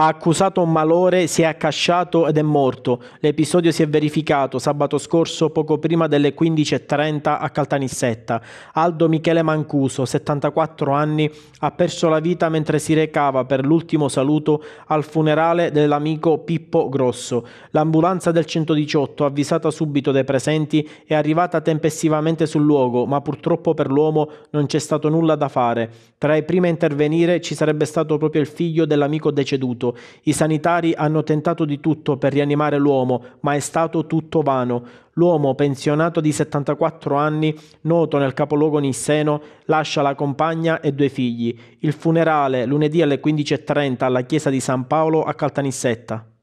ha accusato un malore, si è accasciato ed è morto. L'episodio si è verificato sabato scorso poco prima delle 15.30 a Caltanissetta. Aldo Michele Mancuso, 74 anni, ha perso la vita mentre si recava per l'ultimo saluto al funerale dell'amico Pippo Grosso. L'ambulanza del 118, avvisata subito dai presenti, è arrivata tempestivamente sul luogo, ma purtroppo per l'uomo non c'è stato nulla da fare. Tra i primi a intervenire ci sarebbe stato proprio il figlio dell'amico deceduto morto. I sanitari hanno tentato di tutto per rianimare l'uomo, ma è stato tutto vano. L'uomo, pensionato di 74 anni, noto nel capoluogo nisseno, lascia la compagna e due figli. Il funerale lunedì alle 15.30 alla chiesa di San Paolo a Caltanissetta.